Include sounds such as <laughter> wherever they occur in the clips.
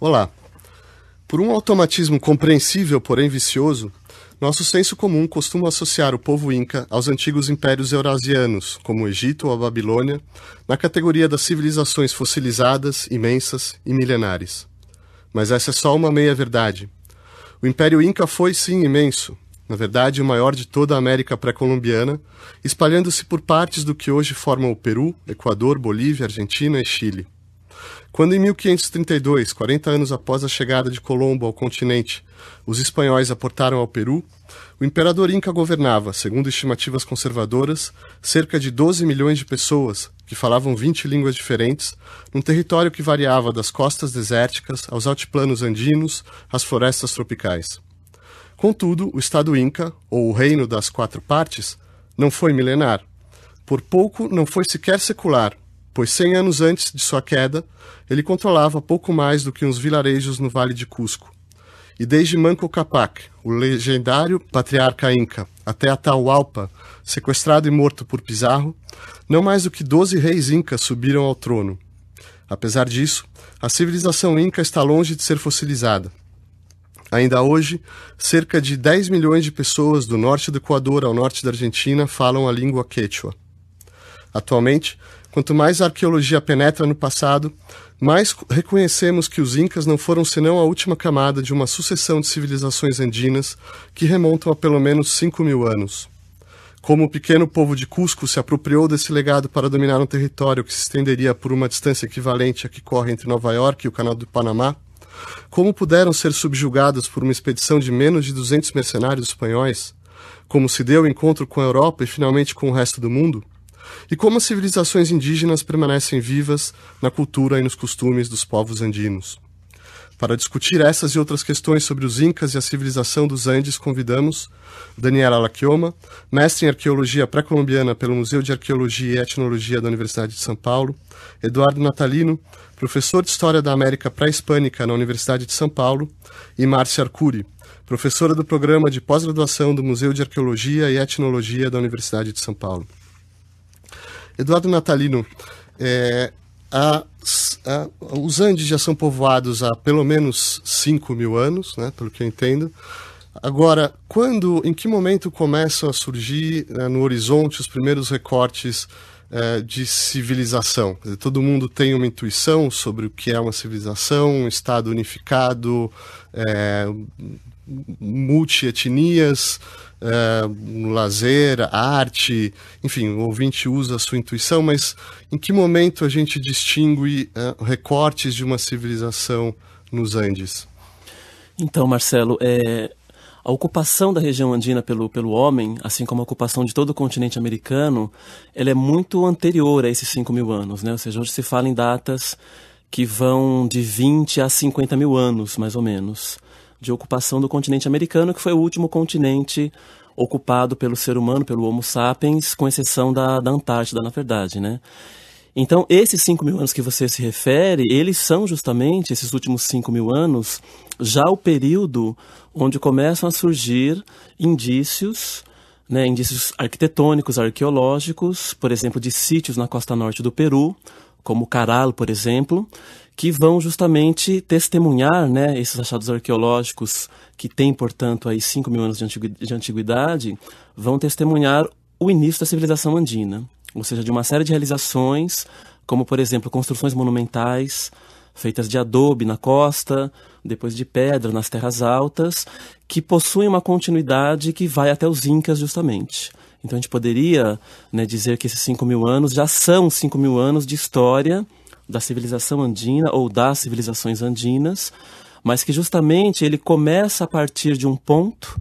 Olá. Por um automatismo compreensível, porém vicioso, nosso senso comum costuma associar o povo inca aos antigos impérios eurasianos, como o Egito ou a Babilônia, na categoria das civilizações fossilizadas, imensas e milenares. Mas essa é só uma meia-verdade. O Império Inca foi, sim, imenso, na verdade o maior de toda a América pré-colombiana, espalhando-se por partes do que hoje formam o Peru, Equador, Bolívia, Argentina e Chile. Quando em 1532, 40 anos após a chegada de Colombo ao continente, os espanhóis aportaram ao Peru, o imperador Inca governava, segundo estimativas conservadoras, cerca de 12 milhões de pessoas que falavam 20 línguas diferentes, num território que variava das costas desérticas aos altiplanos andinos, às florestas tropicais. Contudo, o Estado Inca, ou o Reino das Quatro Partes, não foi milenar. Por pouco, não foi sequer secular, pois 100 anos antes de sua queda, ele controlava pouco mais do que uns vilarejos no Vale de Cusco. E desde Manco Capac, o legendário patriarca inca, até Atahualpa, sequestrado e morto por Pizarro, não mais do que 12 reis incas subiram ao trono. Apesar disso, a civilização inca está longe de ser fossilizada. Ainda hoje, cerca de 10 milhões de pessoas do norte do Equador ao norte da Argentina falam a língua quechua. Atualmente, Quanto mais a arqueologia penetra no passado, mais reconhecemos que os Incas não foram senão a última camada de uma sucessão de civilizações andinas que remontam a pelo menos 5 mil anos. Como o pequeno povo de Cusco se apropriou desse legado para dominar um território que se estenderia por uma distância equivalente à que corre entre Nova York e o Canal do Panamá, como puderam ser subjugados por uma expedição de menos de 200 mercenários espanhóis, como se deu o encontro com a Europa e finalmente com o resto do mundo, e como as civilizações indígenas permanecem vivas na cultura e nos costumes dos povos andinos. Para discutir essas e outras questões sobre os Incas e a civilização dos Andes, convidamos Daniela Laquioma, mestre em arqueologia pré-colombiana pelo Museu de Arqueologia e Etnologia da Universidade de São Paulo, Eduardo Natalino, professor de História da América Pré-Hispânica na Universidade de São Paulo, e Márcia Arcuri, professora do programa de pós-graduação do Museu de Arqueologia e Etnologia da Universidade de São Paulo. Eduardo Natalino, é, a, a, os Andes já são povoados há pelo menos 5 mil anos, né, pelo que eu entendo. Agora, quando, em que momento começam a surgir né, no horizonte os primeiros recortes é, de civilização? Dizer, todo mundo tem uma intuição sobre o que é uma civilização, um estado unificado, eh, multietnias, uh, lazer, arte, enfim, o ouvinte usa a sua intuição, mas em que momento a gente distingue é, recortes de uma civilização nos Andes? Então, Marcelo, é, a ocupação da região andina pelo, pelo homem, assim como a ocupação de todo o continente americano, ela é muito anterior a esses 5 mil anos, né? Ou seja, hoje se fala em datas que vão de 20 a 50 mil anos, mais ou menos de ocupação do continente americano, que foi o último continente ocupado pelo ser humano, pelo Homo sapiens, com exceção da, da Antártida, na verdade, né? Então, esses 5 mil anos que você se refere, eles são justamente, esses últimos 5 mil anos, já o período onde começam a surgir indícios, né, indícios arquitetônicos, arqueológicos, por exemplo, de sítios na costa norte do Peru, como Caral, por exemplo, que vão justamente testemunhar né, esses achados arqueológicos que têm, portanto, aí 5 mil anos de antiguidade, vão testemunhar o início da civilização andina, ou seja, de uma série de realizações, como, por exemplo, construções monumentais, feitas de adobe na costa, depois de pedra nas terras altas, que possuem uma continuidade que vai até os Incas, justamente. Então a gente poderia né, dizer que esses 5 mil anos já são 5 mil anos de história da civilização andina ou das civilizações andinas, mas que justamente ele começa a partir de um ponto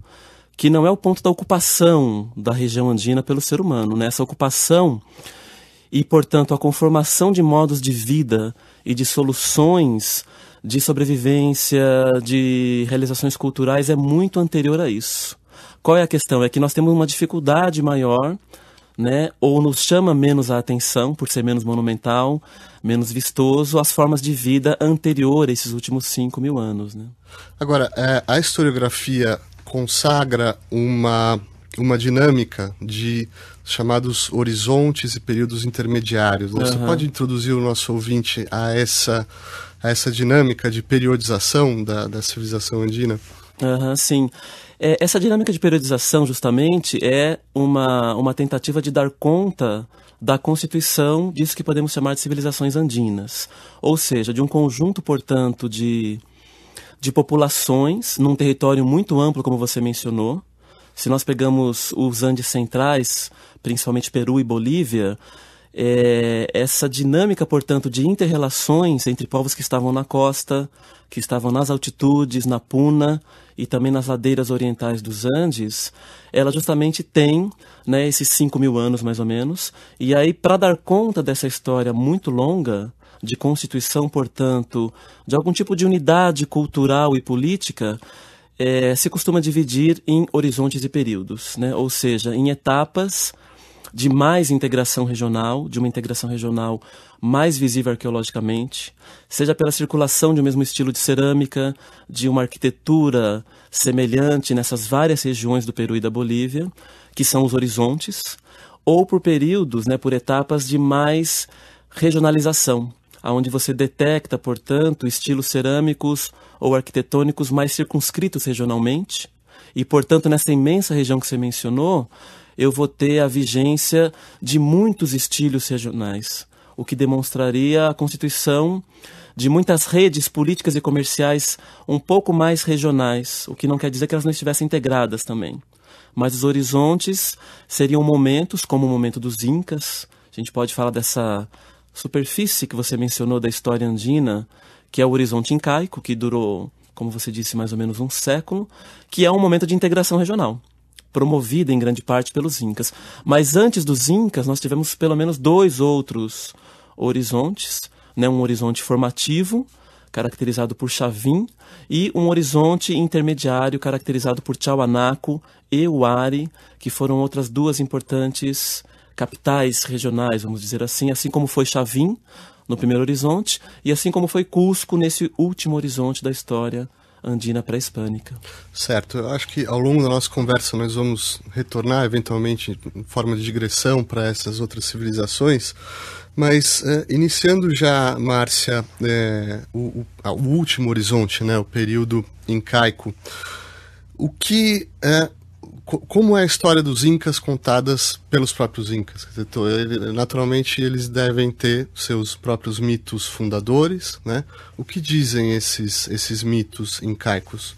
que não é o ponto da ocupação da região andina pelo ser humano. Né? Essa ocupação e, portanto, a conformação de modos de vida e de soluções de sobrevivência, de realizações culturais é muito anterior a isso. Qual é a questão? É que nós temos uma dificuldade maior né? Ou nos chama menos a atenção por ser menos monumental, menos vistoso, as formas de vida anterior a esses últimos 5 mil anos, né? Agora, é, a historiografia consagra uma, uma dinâmica de chamados horizontes e períodos intermediários. Uhum. Você pode introduzir o nosso ouvinte a essa, a essa dinâmica de periodização da, da civilização andina? Uhum, sim. Sim. É, essa dinâmica de periodização, justamente, é uma, uma tentativa de dar conta da constituição disso que podemos chamar de civilizações andinas. Ou seja, de um conjunto, portanto, de, de populações num território muito amplo, como você mencionou. Se nós pegamos os Andes centrais, principalmente Peru e Bolívia, é, essa dinâmica, portanto, de interrelações entre povos que estavam na costa, que estavam nas altitudes, na puna, e também nas ladeiras orientais dos Andes, ela justamente tem né, esses 5 mil anos mais ou menos. E aí, para dar conta dessa história muito longa, de constituição, portanto, de algum tipo de unidade cultural e política, é, se costuma dividir em horizontes e períodos, né? ou seja, em etapas de mais integração regional, de uma integração regional mais visível arqueologicamente, seja pela circulação de um mesmo estilo de cerâmica, de uma arquitetura semelhante nessas várias regiões do Peru e da Bolívia, que são os horizontes, ou por períodos, né, por etapas de mais regionalização, aonde você detecta, portanto, estilos cerâmicos ou arquitetônicos mais circunscritos regionalmente, e, portanto, nessa imensa região que você mencionou, eu vou ter a vigência de muitos estilos regionais, o que demonstraria a constituição de muitas redes políticas e comerciais um pouco mais regionais, o que não quer dizer que elas não estivessem integradas também. Mas os horizontes seriam momentos, como o momento dos Incas, a gente pode falar dessa superfície que você mencionou da história andina, que é o horizonte incaico, que durou, como você disse, mais ou menos um século, que é um momento de integração regional promovida em grande parte pelos Incas. Mas antes dos Incas, nós tivemos pelo menos dois outros horizontes, né? um horizonte formativo, caracterizado por Chavin, e um horizonte intermediário caracterizado por Tchauanaco e Uari, que foram outras duas importantes capitais regionais, vamos dizer assim, assim como foi Chavin no primeiro horizonte e assim como foi Cusco nesse último horizonte da história andina pré-hispânica. Certo, eu acho que ao longo da nossa conversa nós vamos retornar eventualmente em forma de digressão para essas outras civilizações, mas eh, iniciando já, Márcia, eh, o, o, o, último horizonte, né, o período incaico, o que é como é a história dos incas contadas pelos próprios incas? Então, naturalmente eles devem ter seus próprios mitos fundadores, né? O que dizem esses esses mitos incaicos?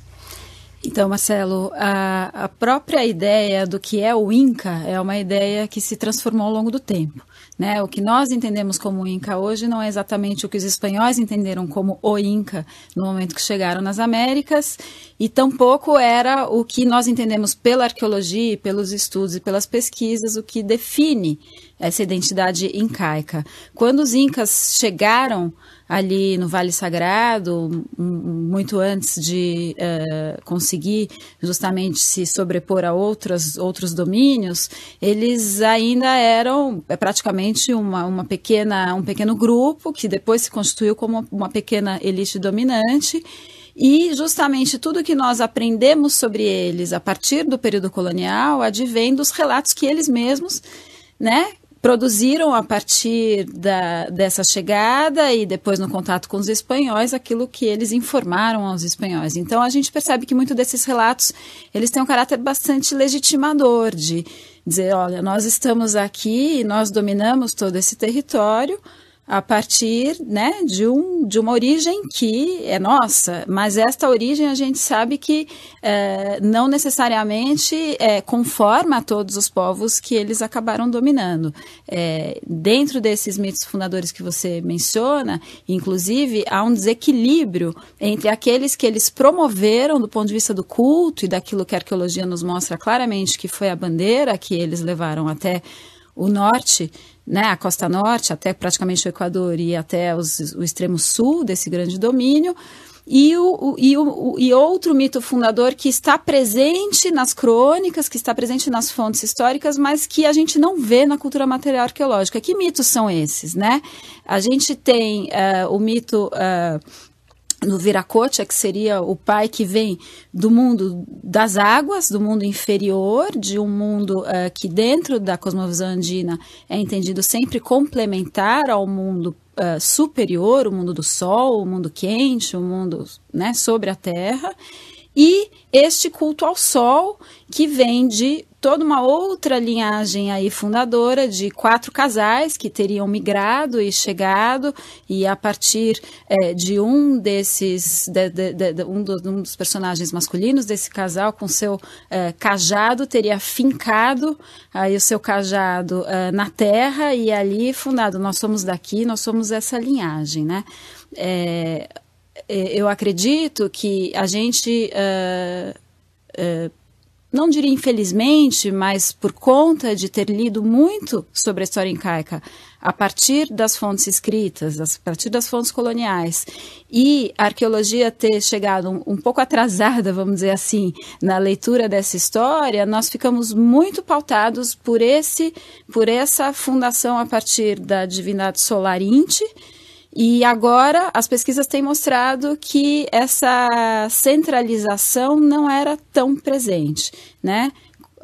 Então, Marcelo, a, a própria ideia do que é o Inca é uma ideia que se transformou ao longo do tempo. Né? O que nós entendemos como Inca hoje não é exatamente o que os espanhóis entenderam como o Inca no momento que chegaram nas Américas, e tampouco era o que nós entendemos pela arqueologia, pelos estudos e pelas pesquisas, o que define essa identidade incaica. Quando os Incas chegaram ali no Vale Sagrado, muito antes de uh, conseguir justamente se sobrepor a outras, outros domínios, eles ainda eram é praticamente uma, uma pequena, um pequeno grupo que depois se constituiu como uma pequena elite dominante. E justamente tudo que nós aprendemos sobre eles a partir do período colonial advém dos relatos que eles mesmos né, produziram a partir da, dessa chegada e depois no contato com os espanhóis aquilo que eles informaram aos espanhóis. Então a gente percebe que muito desses relatos eles têm um caráter bastante legitimador de dizer, olha, nós estamos aqui, nós dominamos todo esse território, a partir né, de, um, de uma origem que é nossa, mas esta origem a gente sabe que é, não necessariamente é, conforma a todos os povos que eles acabaram dominando. É, dentro desses mitos fundadores que você menciona, inclusive, há um desequilíbrio entre aqueles que eles promoveram do ponto de vista do culto e daquilo que a arqueologia nos mostra claramente que foi a bandeira que eles levaram até o norte, né, a costa norte, até praticamente o Equador e até os, o extremo sul desse grande domínio. E, o, e, o, e outro mito fundador que está presente nas crônicas, que está presente nas fontes históricas, mas que a gente não vê na cultura material arqueológica. Que mitos são esses, né? A gente tem uh, o mito uh, no Viracocha, que seria o pai que vem do mundo das águas, do mundo inferior, de um mundo uh, que dentro da cosmovisão andina é entendido sempre complementar ao mundo uh, superior, o mundo do sol, o mundo quente, o mundo né, sobre a terra, e este culto ao sol que vem de toda uma outra linhagem aí fundadora de quatro casais que teriam migrado e chegado e a partir é, de um desses de, de, de, um, do, um, dos personagens masculinos desse casal com seu é, cajado teria fincado aí o seu cajado é, na terra e ali fundado nós somos daqui nós somos essa linhagem né é, é, eu acredito que a gente uh, uh, não diria infelizmente, mas por conta de ter lido muito sobre a história incaica a partir das fontes escritas, a partir das fontes coloniais, e a arqueologia ter chegado um, um, pouco atrasada, vamos dizer assim, na leitura dessa história, nós ficamos muito pautados por esse, por essa fundação a partir da divindade Solar Inti, e agora as pesquisas têm mostrado que essa centralização não era tão presente, né?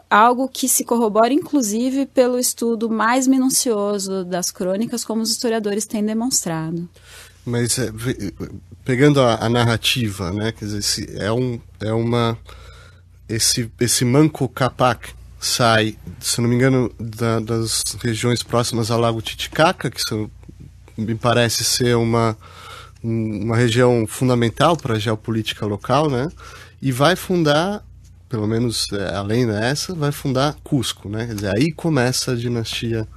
Algo que se corrobora, inclusive, pelo estudo mais minucioso das crônicas, como os historiadores têm demonstrado. Mas eh, pegando a, a narrativa, né? Quer dizer, se é, um, é uma. Esse, esse manco capac sai, se não me engano, da, das regiões próximas ao Lago Titicaca, que são me parece ser uma, uma região fundamental para a geopolítica local, né? E vai fundar, pelo menos é, além dessa, vai fundar Cusco, né? Quer dizer, aí começa a dinastia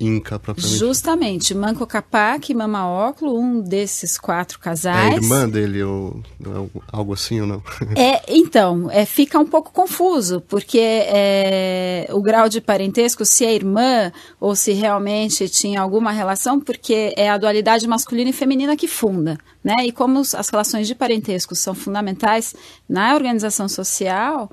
Inca propriamente. Justamente, Manco Capac e Mama Oclo, um desses quatro casais. É a irmã dele ou, é ou algo assim ou não? É, então, é, fica um pouco confuso, porque é, o grau de parentesco, se é irmã ou se realmente tinha alguma relação, porque é a dualidade masculina e feminina que funda, né? E como as relações de parentesco são fundamentais na organização social,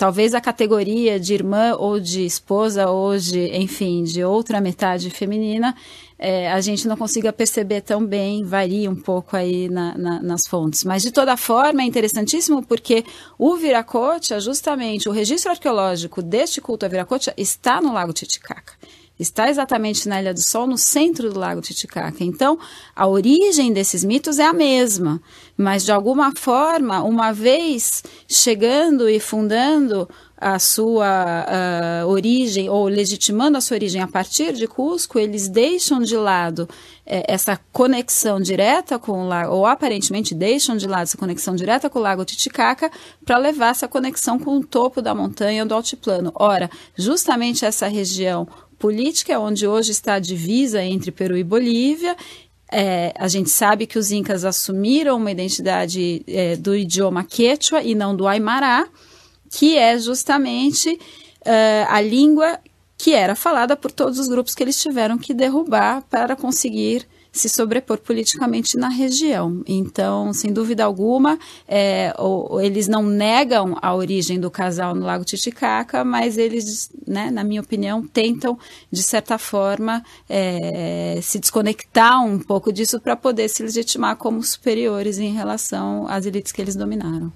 talvez a categoria de irmã ou de esposa ou de, enfim, de outra metade feminina, é, a gente não consiga perceber tão bem, varia um pouco aí na, na, nas fontes. Mas, de toda forma, é interessantíssimo porque o Viracocha, justamente, o registro arqueológico deste culto a Viracocha está no Lago Titicaca está exatamente na Ilha do Sol, no centro do Lago Titicaca. Então, a origem desses mitos é a mesma, mas de alguma forma, uma vez chegando e fundando a sua uh, origem ou legitimando a sua origem a partir de Cusco, eles deixam de lado eh, essa conexão direta com o lago, ou aparentemente deixam de lado essa conexão direta com o lago Titicaca para levar essa conexão com o topo da montanha do altiplano. Ora, justamente essa região política é onde hoje está a divisa entre Peru e Bolívia. É, a gente sabe que os incas assumiram uma identidade é, do idioma quechua e não do aimará, que é justamente uh, a língua que era falada por todos os grupos que eles tiveram que derrubar para conseguir se sobrepor politicamente na região. Então, sem dúvida alguma, é, ou, eles não negam a origem do casal no Lago Titicaca, mas eles, né, na minha opinião, tentam, de certa forma, é, se desconectar um pouco disso para poder se legitimar como superiores em relação às elites que eles dominaram.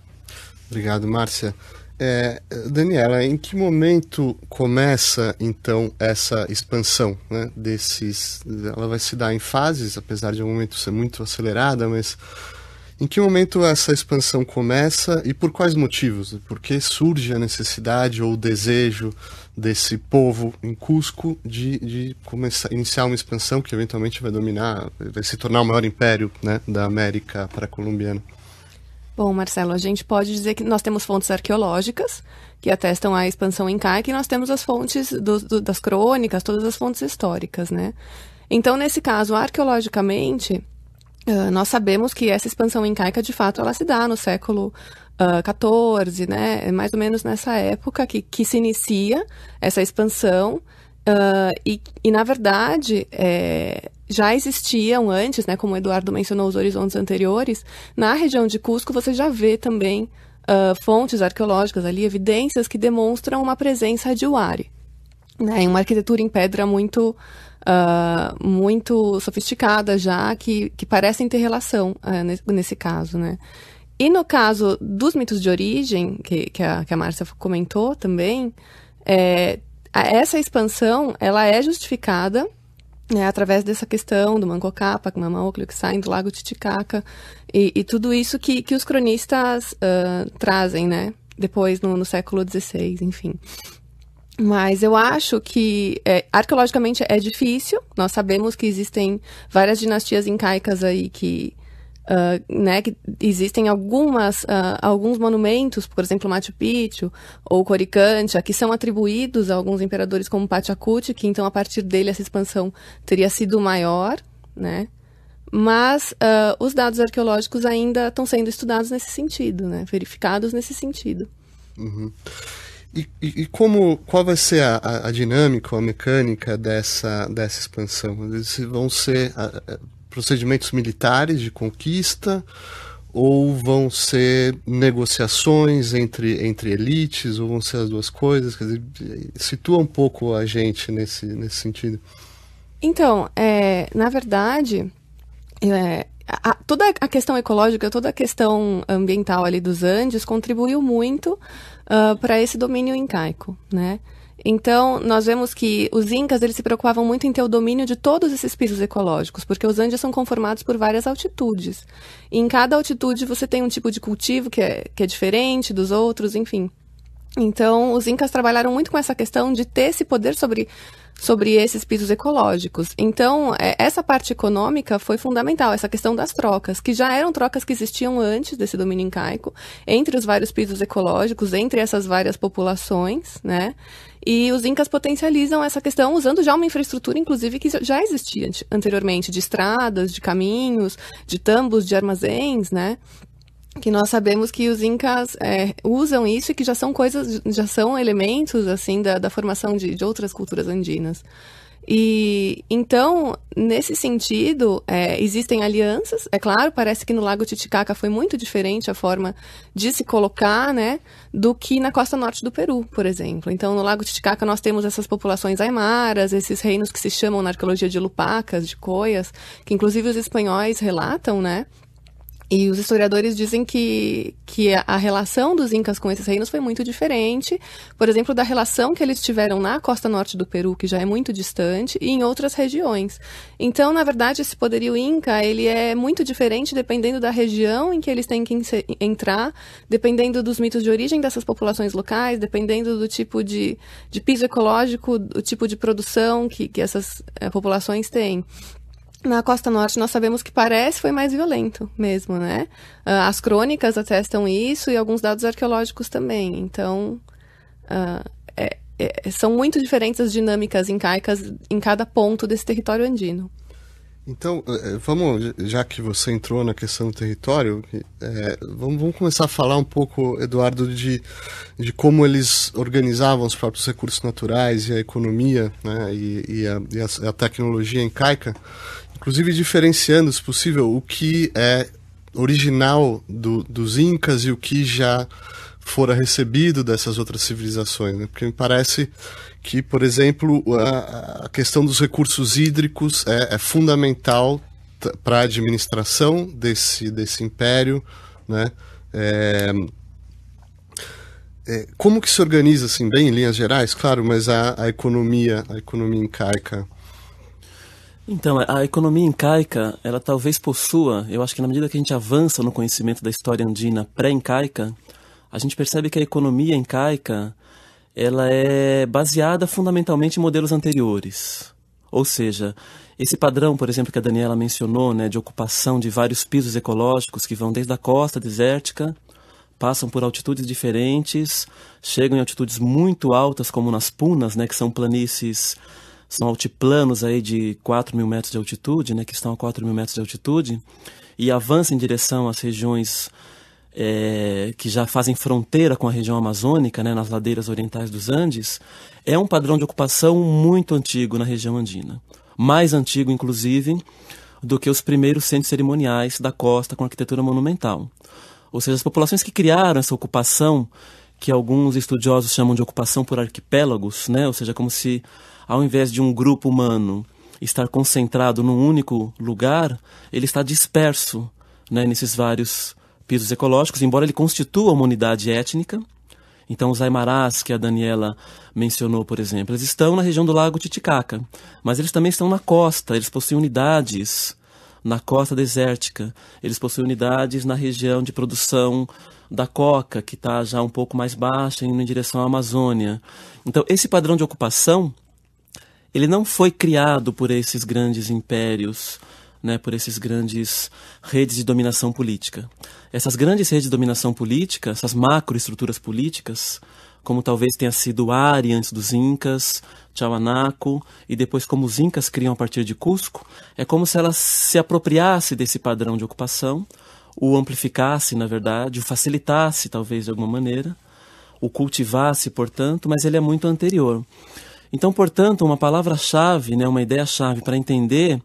Obrigado, Márcia. É, Daniela, em que momento começa então essa expansão né, desses? Ela vai se dar em fases, apesar de um momento ser muito acelerada, mas em que momento essa expansão começa e por quais motivos? Por que surge a necessidade ou o desejo desse povo em Cusco de, de começar, iniciar uma expansão que eventualmente vai dominar, vai se tornar o maior império né, da América pré-colombiana? Bom, Marcelo, a gente pode dizer que nós temos fontes arqueológicas que atestam a expansão incaica e nós temos as fontes do, do, das crônicas, todas as fontes históricas, né? Então, nesse caso, arqueologicamente, nós sabemos que essa expansão incaica, de fato, ela se dá no século XIV, uh, né? É mais ou menos nessa época que, que se inicia essa expansão. Uh, e, e, na verdade, é, já existiam antes, né, como o Eduardo mencionou os horizontes anteriores, na região de Cusco você já vê também uh, fontes arqueológicas ali, evidências que demonstram uma presença de Uari. Né, uma arquitetura em pedra muito uh, muito sofisticada já, que, que parecem ter relação uh, nesse, caso, né. E no caso dos mitos de origem, que, que a, que a Márcia comentou também, é, essa expansão, ela é justificada né, através dessa questão do Mangocapa, Capac, que saem do Lago Titicaca, e, e tudo isso que, que os cronistas uh, trazem, né, depois no, no século XVI, enfim. Mas eu acho que é, arqueologicamente é difícil. Nós sabemos que existem várias dinastias incaicas aí que Uh, né, que existem algumas, uh, alguns monumentos, por exemplo, Machu Picchu ou Coricancha, que são atribuídos a alguns imperadores como Pachacuti, que então a partir dele essa expansão teria sido maior, né? Mas uh, os dados arqueológicos ainda estão sendo estudados nesse sentido, né? Verificados nesse sentido. Uhum. E, e, como qual vai ser a, a, dinâmica, a mecânica dessa, dessa expansão? Eles vão ser procedimentos militares de conquista ou vão ser negociações entre, entre elites, ou vão ser as duas coisas? Quer dizer, situa um pouco a gente nesse, nesse sentido. Então, é, na verdade, é, a, toda a questão ecológica, toda a questão ambiental ali dos Andes contribuiu muito uh, ah, para esse domínio incaico, né? Então, nós vemos que os incas eles se preocupavam muito em ter o domínio de todos esses pisos ecológicos, porque os Andes são conformados por várias altitudes. E em cada altitude você tem um tipo de cultivo que é, que é diferente dos outros, enfim. Então, os incas trabalharam muito com essa questão de ter esse poder sobre, sobre esses pisos ecológicos. Então, é, essa parte econômica foi fundamental, essa questão das trocas, que já eram trocas que existiam antes desse domínio incaico, entre os vários pisos ecológicos, entre essas várias populações, né? E os incas potencializam essa questão usando já uma infraestrutura, inclusive, que já existia anteriormente, de estradas, de caminhos, de tambos, de armazéns, né? que nós sabemos que os incas é, usam isso e que já são coisas, já são elementos assim da, da formação de, de outras culturas andinas. E então, nesse sentido, é, existem alianças. É claro, parece que no Lago Titicaca foi muito diferente a forma de se colocar, né, do que na costa norte do Peru, por exemplo. Então, no Lago Titicaca nós temos essas populações aimaras, esses reinos que se chamam na arqueologia de lupacas, de coias, que inclusive os espanhóis relatam, né, e os historiadores dizem que, que a relação dos incas com esses reinos foi muito diferente, por exemplo, da relação que eles tiveram na costa norte do Peru, que já é muito distante, e em outras regiões. Então, na verdade, esse poderio inca ele é muito diferente dependendo da região em que eles têm que entrar, dependendo dos mitos de origem dessas populações locais, dependendo do tipo de, de piso ecológico, do tipo de produção que, que essas eh, populações têm na Costa Norte nós sabemos que parece foi mais violento mesmo, né? Uh, as crônicas atestam isso e alguns dados arqueológicos também. Então, uh, é, é, são muito diferentes as dinâmicas incaicas em cada ponto desse território andino. Então, eh, eh, vamos, já que você entrou na questão do território, é, vamos, vamos, começar a falar um pouco, Eduardo, de, de como eles organizavam os próprios recursos naturais e a economia né, e, e, a, e a, a tecnologia incaica inclusive diferenciando, se possível, o que é original do, dos Incas e o que já fora recebido dessas outras civilizações. Né? Porque me parece que, por exemplo, a, a questão dos recursos hídricos é, é fundamental para a administração desse, desse império. Né? É, é, como que se organiza, assim, bem em linhas gerais, claro, mas a, a economia, a economia incaica? Então, a economia incaica, ela talvez possua, eu acho que na medida que a gente avança no conhecimento da história andina pré-incaica, a gente percebe que a economia incaica, ela é baseada fundamentalmente em modelos anteriores. Ou seja, esse padrão, por exemplo, que a Daniela mencionou, né, de ocupação de vários pisos ecológicos que vão desde a costa desértica, passam por altitudes diferentes, chegam em altitudes muito altas, como nas Punas, né, que são planícies são altiplanos aí de 4 mil metros de altitude, né, que estão a 4 mil metros de altitude, e avança em direção às regiões é, que já fazem fronteira com a região amazônica, né, nas ladeiras orientais dos Andes, é um padrão de ocupação muito antigo na região andina. Mais antigo, inclusive, do que os primeiros centros cerimoniais da costa com arquitetura monumental. Ou seja, as populações que criaram essa ocupação, que alguns estudiosos chamam de ocupação por arquipélagos, né, ou seja, como se ao invés de um grupo humano estar concentrado num único lugar, ele está disperso né, nesses vários pisos ecológicos, embora ele constitua uma unidade étnica. Então, os aimarás, que a Daniela mencionou, por exemplo, eles estão na região do Lago Titicaca, mas eles também estão na costa, eles possuem unidades na costa desértica, eles possuem unidades na região de produção da coca, que está já um pouco mais baixa, indo em direção à Amazônia. Então, esse padrão de ocupação ele não foi criado por esses grandes impérios, né, por essas grandes redes de dominação política. Essas grandes redes de dominação política, essas macroestruturas políticas, como talvez tenha sido Ari antes dos Incas, Tiahuanaco, e depois como os Incas criam a partir de Cusco, é como se ela se apropriasse desse padrão de ocupação, o amplificasse, na verdade, o facilitasse, talvez, de alguma maneira, o cultivasse, portanto, mas ele é muito anterior. Então, portanto, uma palavra-chave, né, uma ideia-chave para entender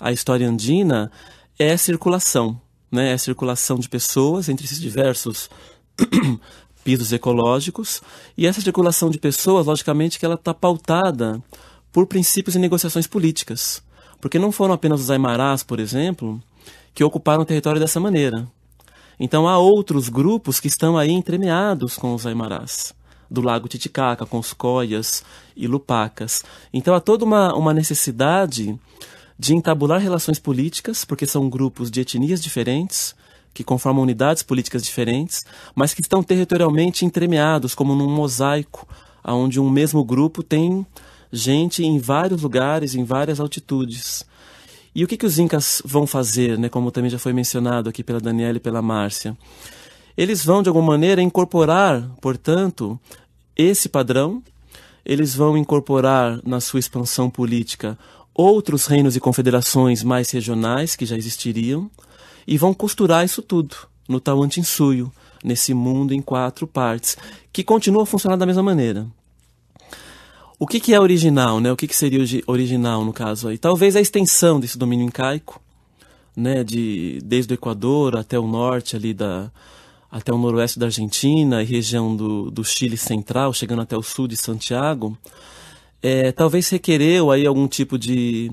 a história andina é circulação, né? É circulação de pessoas entre esses diversos <clears throat> pisos ecológicos e essa circulação de pessoas, logicamente, que ela está pautada por princípios e negociações políticas, porque não foram apenas os aimarás, por exemplo, que ocuparam o território dessa maneira. Então há outros grupos que estão aí entremeados com os aimarás do Lago Titicaca, com os coias e lupacas. Então há toda uma, uma necessidade de entabular relações políticas, porque são grupos de etnias diferentes, que conformam unidades políticas diferentes, mas que estão territorialmente entremeados, como num mosaico, onde um mesmo grupo tem gente em vários lugares, em várias altitudes. E o que, que os incas vão fazer, né, como também já foi mencionado aqui pela Daniela e pela Márcia? Eles vão, de alguma maneira, incorporar, portanto, esse padrão, eles vão incorporar na sua expansão política outros reinos e confederações mais regionais que já existiriam e vão costurar isso tudo no Tawantinsuyo, nesse mundo em quatro partes, que continua a funcionar da mesma maneira. O que, que é original, né? O que, que seria original no caso aí? Talvez a extensão desse domínio incaico, né? De, desde o Equador até o norte ali da, até o noroeste da Argentina e região do, do Chile central, chegando até o sul de Santiago, é, talvez requereu aí algum tipo de,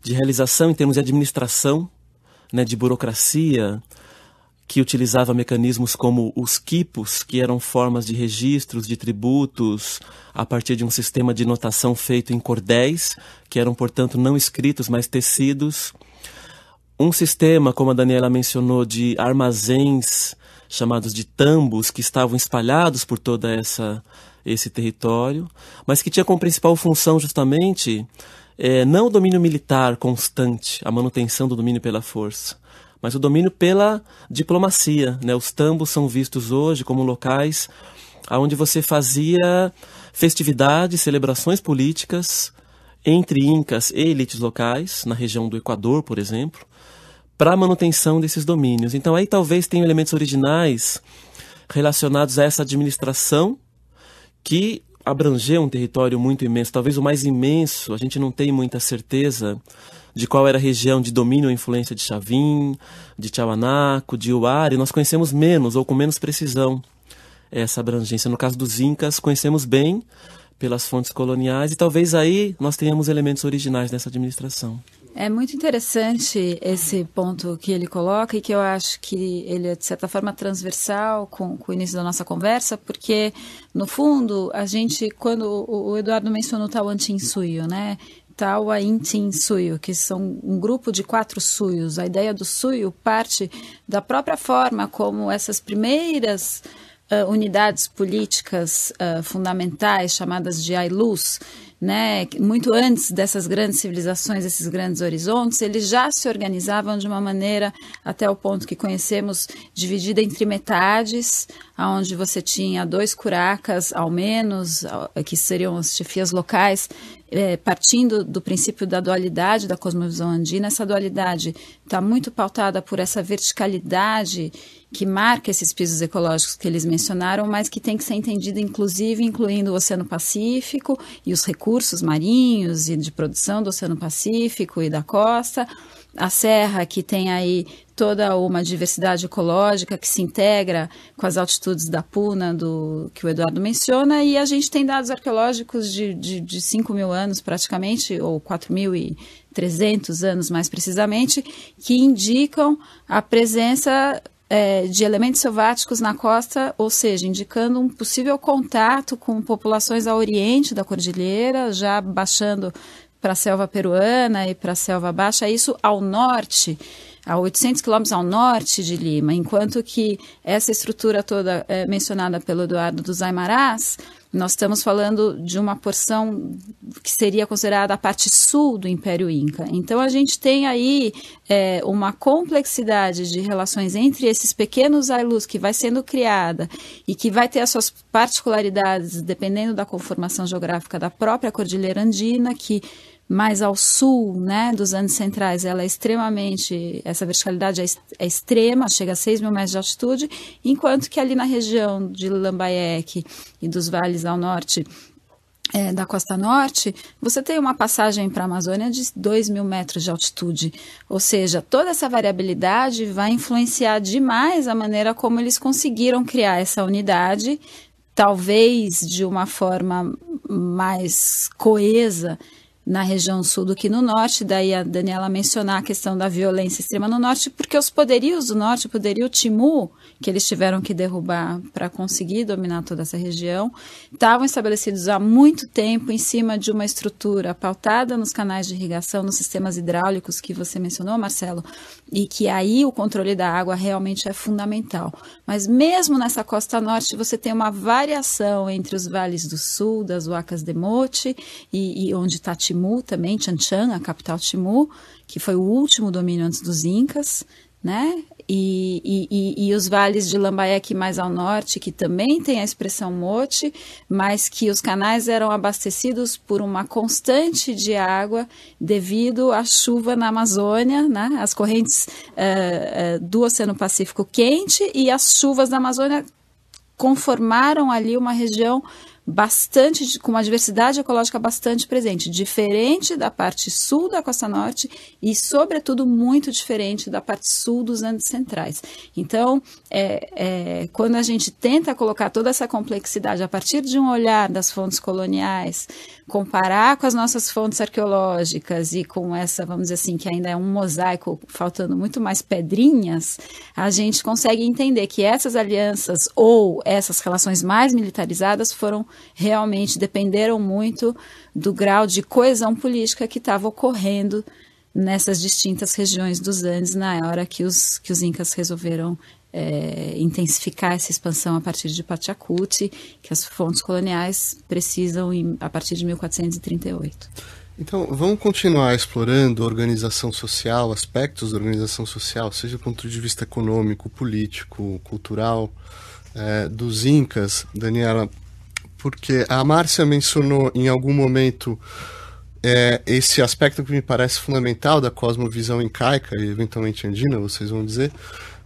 de realização em termos de administração, né, de burocracia, que utilizava mecanismos como os quipos, que eram formas de registros de tributos a partir de um sistema de notação feito em cordéis, que eram, portanto, não escritos, mas tecidos. Um sistema, como a Daniela mencionou, de armazéns chamados de tambos, que estavam espalhados por toda essa esse território, mas que tinha como principal função justamente é, não o domínio militar constante, a manutenção do domínio pela força, mas o domínio pela diplomacia. Né? Os tambos são vistos hoje como locais onde você fazia festividades, celebrações políticas entre incas e elites locais, na região do Equador, por exemplo para a manutenção desses domínios. Então aí talvez tenham elementos originais relacionados a essa administração que abrangeu um território muito imenso, talvez o mais imenso, a gente não tem muita certeza de qual era a região de domínio ou influência de Chavim, de Tiahuanaco, de Uari, nós conhecemos menos ou com menos precisão essa abrangência. No caso dos Incas, conhecemos bem pelas fontes coloniais e talvez aí nós tenhamos elementos originais dessa administração. É muito interessante esse ponto que ele coloca e que eu acho que ele é, de certa forma, transversal com, com o início da nossa conversa, porque, no fundo, a gente, quando o, o Eduardo mencionou o Tawan Tinsuyo, né? Tawa Suyo, que são um grupo de quatro suyos. A ideia do suyo parte da própria forma como essas primeiras uh, unidades políticas uh, fundamentais, chamadas de Ailus, né, muito antes dessas grandes civilizações, esses grandes horizontes, eles já se organizavam de uma maneira, até o ponto que conhecemos, dividida entre metades, onde você tinha dois curacas, ao menos, que seriam as chefias locais, é, partindo do princípio da dualidade da cosmovisão andina. Essa dualidade está muito pautada por essa verticalidade que marca esses pisos ecológicos que eles mencionaram, mas que tem que ser entendido, inclusive, incluindo o Oceano Pacífico e os recursos marinhos e de produção do Oceano Pacífico e da costa, a serra que tem aí toda uma diversidade ecológica que se integra com as altitudes da Puna, do, que o Eduardo menciona, e a gente tem dados arqueológicos de, de, de 5 mil anos praticamente, ou 4.300 anos mais precisamente, que indicam a presença é, de elementos selváticos na costa, ou seja, indicando um possível contato com populações a oriente da cordilheira, já baixando para a selva peruana e para a selva baixa, isso ao norte, a 800 quilômetros ao norte de Lima, enquanto que essa estrutura toda é, mencionada pelo Eduardo dos Aimarás nós estamos falando de uma porção que seria considerada a parte sul do Império Inca. Então a gente tem aí é, uma complexidade de relações entre esses pequenos ailus que vai sendo criada e que vai ter as suas particularidades dependendo da conformação geográfica da própria Cordilheira Andina, que mais ao sul, né, dos Andes centrais, ela é extremamente, essa verticalidade é, é extrema, chega a 6 mil metros de altitude, enquanto que ali na região de Lambayeque e dos vales ao norte, é, da costa norte, você tem uma passagem para a Amazônia de 2 mil metros de altitude. Ou seja, toda essa variabilidade vai influenciar demais a maneira como eles conseguiram criar essa unidade, talvez de uma forma mais coesa na região sul do que no norte. Daí a Daniela mencionar a questão da violência extrema no norte, porque os poderios do norte, o poderio Timu, que eles tiveram que derrubar para conseguir dominar toda essa região, estavam estabelecidos há muito tempo em cima de uma estrutura pautada nos canais de irrigação, nos sistemas hidráulicos que você mencionou, Marcelo, e que aí o controle da água realmente é fundamental. Mas mesmo nessa costa norte, você tem uma variação entre os vales do sul, das uacas de Mote e, e onde está Timu Timu também, Tianchan, a capital Timu, que foi o último domínio antes dos Incas, né? E, e, e, os vales de Lambayeque mais ao norte, que também tem a expressão mote, mas que os canais eram abastecidos por uma constante de água devido à chuva na Amazônia, né? as correntes uh, uh, do Oceano Pacífico quente e as chuvas da Amazônia conformaram ali uma região bastante, com uma diversidade ecológica bastante presente, diferente da parte sul da costa norte e, sobretudo, muito diferente da parte sul dos Andes centrais. Então, é, é, quando a gente tenta colocar toda essa complexidade a partir de um olhar das fontes coloniais, comparar com as nossas fontes arqueológicas e com essa, vamos dizer assim, que ainda é um mosaico faltando muito mais pedrinhas, a gente consegue entender que essas alianças ou essas relações mais militarizadas foram realmente dependeram muito do grau de coesão política que estava ocorrendo nessas distintas regiões dos Andes na hora que os, que os incas resolveram é, intensificar essa expansão a partir de Pachacuti, que as fontes coloniais precisam em, a partir de 1438. Então, vamos continuar explorando a organização social, aspectos da organização social, seja do ponto de vista econômico, político, cultural, é, dos Incas, Daniela, porque a Márcia mencionou em algum momento é, esse aspecto que me parece fundamental da cosmovisão incaica e eventualmente andina, vocês vão dizer,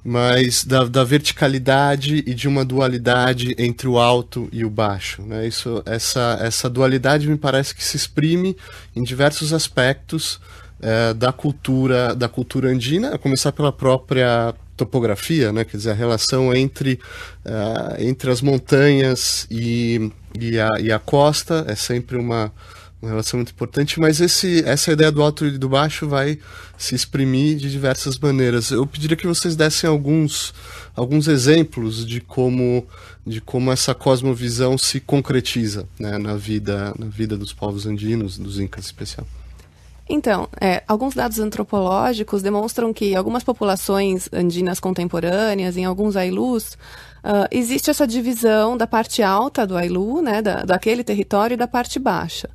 mas da, da, verticalidade e de uma dualidade entre o alto e o baixo. Né? Isso, essa, essa dualidade me parece que se exprime em diversos aspectos é, da cultura da cultura andina, a começar pela própria topografia, né? quer dizer, a relação entre, uh, entre as montanhas e, e, a, e a costa é sempre uma uma relação muito importante, mas esse, essa ideia do alto e do baixo vai se exprimir de diversas maneiras. Eu pediria que vocês dessem alguns, alguns exemplos de como, de como essa cosmovisão se concretiza né, na, vida, na vida dos povos andinos, dos incas em especial. Então, é, alguns dados antropológicos demonstram que algumas populações andinas contemporâneas, em alguns ailus, uh, existe essa divisão da parte alta do ailu, né, da, daquele território, e da parte baixa.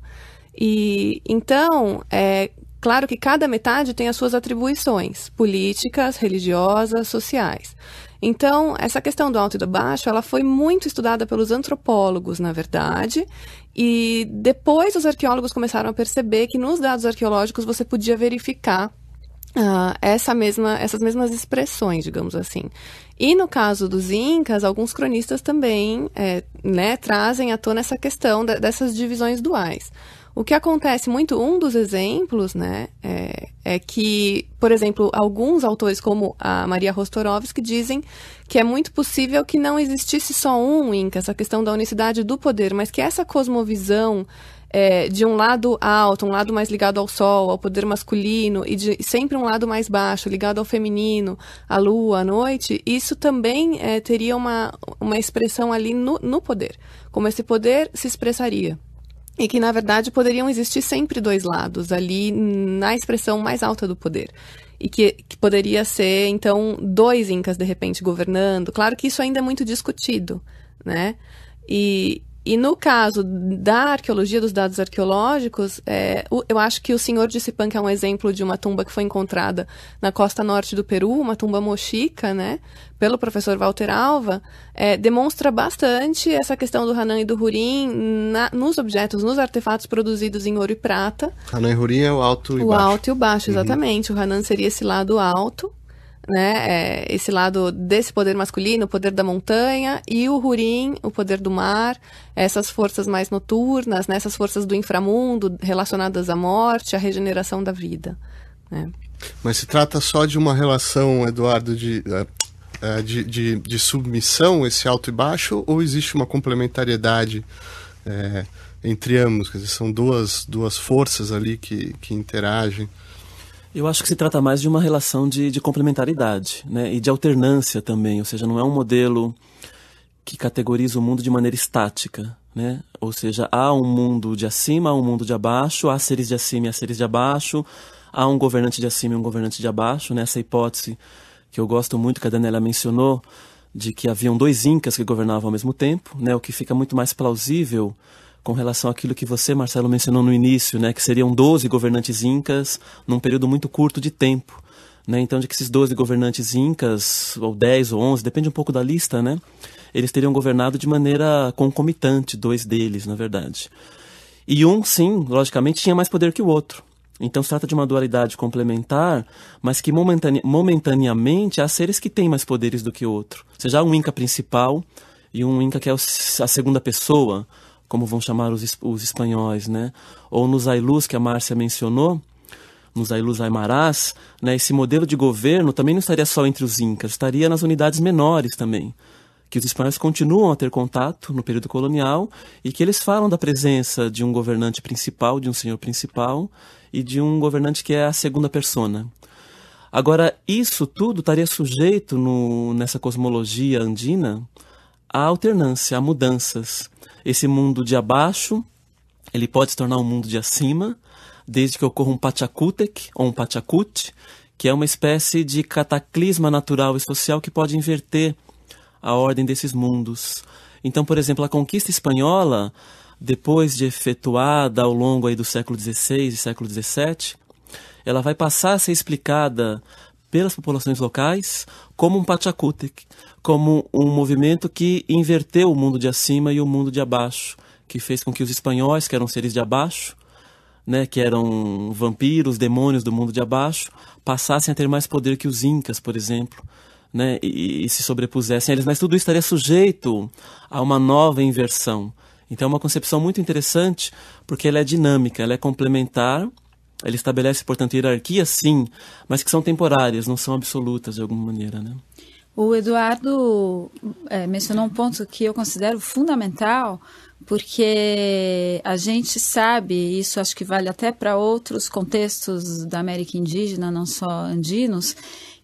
E então, é claro que cada metade tem as suas atribuições políticas, religiosas, sociais. Então, essa questão do alto e do baixo, ela foi muito estudada pelos antropólogos, na verdade, e depois os arqueólogos começaram a perceber que nos dados arqueológicos você podia verificar Uh, essa mesma, essas mesmas expressões, digamos assim. E no caso dos incas, alguns cronistas também é, né, trazem à tona essa questão de, dessas divisões duais. O que acontece muito, um dos exemplos, né, é, é, que, por exemplo, alguns autores, como a Maria Rostorovsky, dizem que é muito possível que não existisse só um Inca, essa questão da unicidade do poder, mas que essa cosmovisão é, de um lado alto, um lado mais ligado ao sol, ao poder masculino, e de, sempre um lado mais baixo, ligado ao feminino, à lua, à noite, isso também é, teria uma, uma expressão ali no, no poder. Como esse poder se expressaria e que, na verdade, poderiam existir sempre dois lados ali na expressão mais alta do poder. E que, que, poderia ser, então, dois incas de repente governando. Claro que isso ainda é muito discutido, né? E, e no caso da arqueologia, dos dados arqueológicos, é, eu acho que o Senhor de Sipanca que é um exemplo de uma tumba que foi encontrada na costa norte do Peru, uma tumba mochica, né? Pelo professor Walter Alva, é, demonstra bastante essa questão do Hanan e do Hurim na, nos objetos, nos artefatos produzidos em ouro e prata. Hanan e Hurim é o alto e o baixo. O alto e o baixo, uhum. exatamente. Uhum. O Hanan seria esse lado alto né? É, esse lado desse poder masculino, o poder da montanha, e o Hurim, o poder do mar, essas forças mais noturnas, né? essas forças do inframundo relacionadas à morte, à regeneração da vida. Né? Mas se trata só de uma relação, Eduardo, de, é, é, de, de, de submissão, esse alto e baixo, ou existe uma complementariedade? É, entre ambos, quer dizer, são duas, duas forças ali que, que interagem. Eu acho que se trata mais de uma relação de, de complementaridade né? e de alternância também, ou seja, não é um modelo que categoriza o mundo de maneira estática. Né? Ou seja, há um mundo de acima, há um mundo de abaixo, há seres de acima e há seres de abaixo, há um governante de acima e um governante de abaixo. Nessa né? hipótese que eu gosto muito, que a Daniela mencionou, de que haviam dois incas que governavam ao mesmo tempo, né? o que fica muito mais plausível com relação àquilo que você, Marcelo, mencionou no início, né, que seriam 12 governantes incas num período muito curto de tempo. Né? Então, de que esses 12 governantes incas, ou 10 ou 11, depende um pouco da lista, né? eles teriam governado de maneira concomitante, dois deles, na verdade. E um, sim, logicamente, tinha mais poder que o outro. Então, se trata de uma dualidade complementar, mas que momentane momentaneamente há seres que têm mais poderes do que o outro. Ou seja, há um Inca principal e um Inca que é a segunda pessoa como vão chamar os, os espanhóis, né? Ou nos Ailus, que a Márcia mencionou, nos Ailus Aymarás, né? Esse modelo de governo também não estaria só entre os incas, estaria nas unidades menores também que os espanhóis continuam a ter contato no período colonial e que eles falam da presença de um governante principal, de um senhor principal e de um governante que é a segunda persona. Agora, isso tudo estaria sujeito no, nessa cosmologia andina à alternância, a mudanças esse mundo de abaixo ele pode se tornar um mundo de acima, desde que ocorra um pachacutek ou um pachacute, que é uma espécie de cataclisma natural e social que pode inverter a ordem desses mundos. Então, por exemplo, a conquista espanhola, depois de efetuada ao longo aí do século XVI e século XVII, ela vai passar a ser explicada pelas populações locais como um Pachakutik, como um movimento que inverteu o mundo de acima e o mundo de abaixo, que fez com que os espanhóis, que eram seres de abaixo, né, que eram vampiros, demônios do mundo de abaixo, passassem a ter mais poder que os incas, por exemplo, né, e, e se sobrepusessem a eles. Mas tudo isso estaria sujeito a uma nova inversão. Então é uma concepção muito interessante, porque ela é dinâmica, ela é complementar ele estabelece, portanto, hierarquias, sim, mas que são temporárias, não são absolutas de alguma maneira, né? O Eduardo é, mencionou um ponto que eu considero fundamental, porque a gente sabe, isso acho que vale até para outros contextos da América indígena, não só andinos,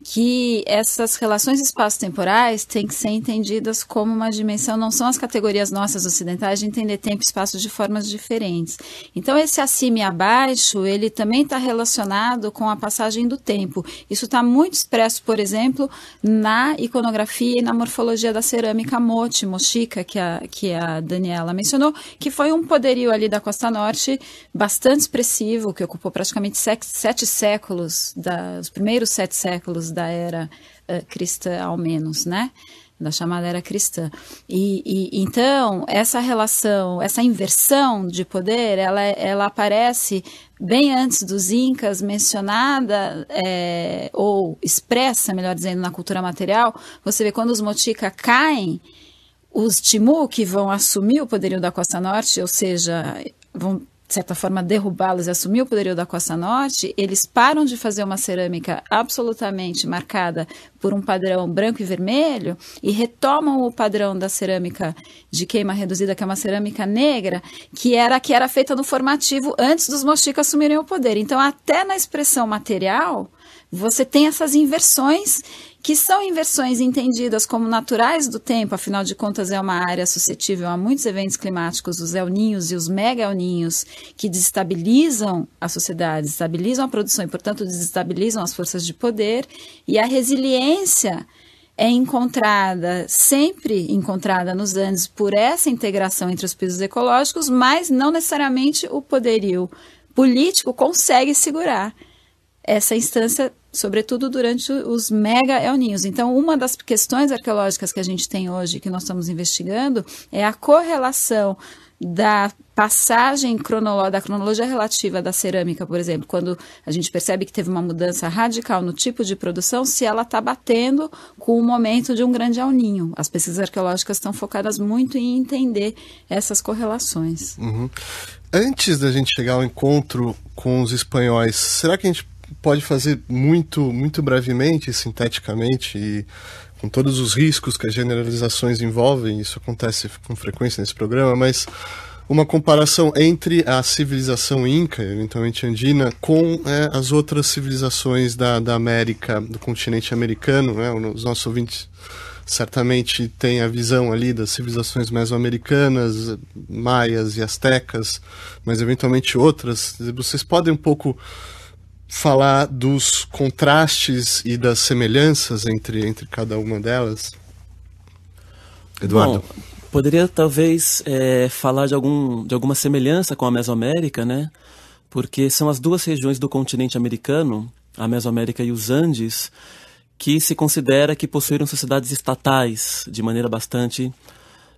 que essas relações espaço-temporais têm que ser entendidas como uma dimensão, não são as categorias nossas ocidentais de entender tempo e espaço de formas diferentes. Então, esse acima e abaixo, ele também está relacionado com a passagem do tempo. Isso está muito expresso, por exemplo, na iconografia e na morfologia da cerâmica Mote, Mochica, que a, que a Daniela mencionou, que foi um poderio ali da Costa Norte bastante expressivo, que ocupou praticamente sete, sete séculos, da, os primeiros sete séculos da era uh, cristã, ao menos, né? Da chamada era cristã. E, e, então essa relação, essa inversão de poder, ela, ela aparece bem antes dos incas, mencionada é, ou expressa, melhor dizendo, na cultura material. Você vê quando os motica caem, os Timu que vão assumir o poderio da Costa Norte, ou seja, vão de certa forma, derrubá-los e assumir o poderio da Costa Norte, eles param de fazer uma cerâmica absolutamente marcada por um padrão branco e vermelho e retomam o padrão da cerâmica de queima reduzida, que é uma cerâmica negra, que era que era feita no formativo antes dos mosticas assumirem o poder. Então, até na expressão material, você tem essas inversões que são inversões entendidas como naturais do tempo, afinal de contas é uma área suscetível a muitos eventos climáticos, os El Ninhos e os Mega El Ninhos, que desestabilizam a sociedade, desestabilizam a produção e, portanto, desestabilizam as forças de poder, e a resiliência é encontrada, sempre encontrada nos Andes por essa integração entre os pisos ecológicos, mas não necessariamente o poderio político consegue segurar essa instância sobretudo durante os mega elninhos. Então, uma das questões arqueológicas que a gente tem hoje, que nós estamos investigando, é a correlação da passagem da cronologia relativa da cerâmica, por exemplo, quando a gente percebe que teve uma mudança radical no tipo de produção, se ela está batendo com o momento de um grande alninho. As pesquisas arqueológicas estão focadas muito em entender essas correlações. Uhum. Antes da gente chegar ao encontro com os espanhóis, será que a gente pode fazer muito, muito brevemente, sinteticamente e com todos os riscos que as generalizações envolvem, isso acontece com frequência nesse programa, mas uma comparação entre a civilização inca, eventualmente andina, com é, as outras civilizações da, da América, do continente americano. Né? Os nossos ouvintes certamente têm a visão ali das civilizações mesoamericanas, maias e astecas, mas eventualmente outras. Vocês podem um pouco falar dos contrastes e das semelhanças entre, entre cada uma delas? Eduardo. Bom, poderia talvez é, falar de, algum, de alguma semelhança com a Mesoamérica, né? Porque são as duas regiões do continente americano, a Mesoamérica e os Andes, que se considera que possuíram sociedades estatais de maneira bastante